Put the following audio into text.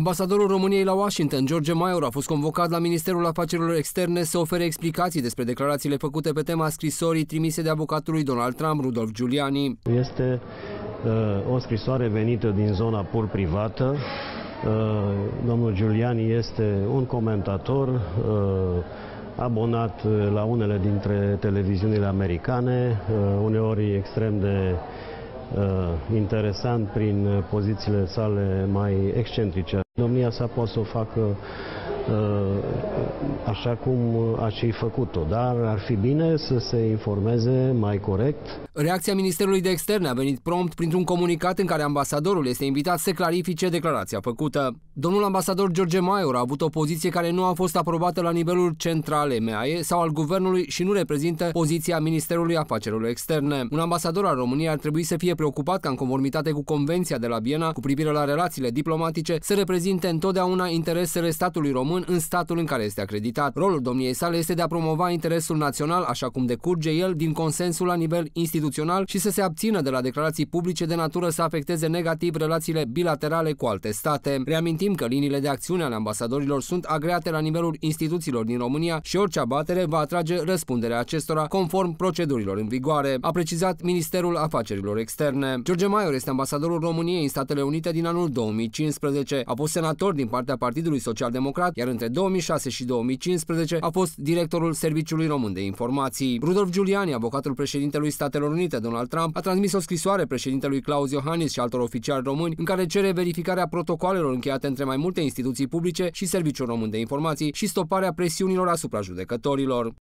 Ambasadorul României la Washington, George Maior, a fost convocat la Ministerul Afacerilor Externe să ofere explicații despre declarațiile făcute pe tema scrisorii trimise de avocatul lui Donald Trump, Rudolf Giuliani. Este uh, o scrisoare venită din zona pur privată. Uh, domnul Giuliani este un comentator uh, abonat uh, la unele dintre televiziunile americane, uh, uneori extrem de uh, interesant prin uh, pozițiile sale mai excentrice. Domnia sa poate să o facă uh, așa cum a și făcut-o, dar ar fi bine să se informeze mai corect. Reacția Ministerului de Externe a venit prompt printr-un comunicat în care ambasadorul este invitat să clarifice declarația făcută. Domnul ambasador George Maior a avut o poziție care nu a fost aprobată la nivelul central MAE sau al guvernului și nu reprezintă poziția Ministerului Afacerilor Externe. Un ambasador al României ar trebui să fie preocupat ca în conformitate cu Convenția de la Viena cu privire la relațiile diplomatice să reprezintă reprezinte întotdeauna interesele statului român în statul în care este acreditat. Rolul domniei sale este de a promova interesul național, așa cum decurge el, din consensul la nivel instituțional și să se abțină de la declarații publice de natură să afecteze negativ relațiile bilaterale cu alte state. Reamintim că liniile de acțiune ale ambasadorilor sunt agreate la nivelul instituțiilor din România și orice abatere va atrage răspunderea acestora conform procedurilor în vigoare, a precizat Ministerul Afacerilor Externe. George Maior este ambasadorul României în Statele Unite din anul 2015. A fost senator din partea Partidului Social Democrat, iar între 2006 și 2015 a fost directorul Serviciului Român de Informații. Rudolf Giuliani, avocatul președintelui Statelor Unite, Donald Trump, a transmis o scrisoare președintelui Claus Iohannis și altor oficiali români în care cere verificarea protocoalelor încheiate între mai multe instituții publice și Serviciul Român de Informații și stoparea presiunilor asupra judecătorilor.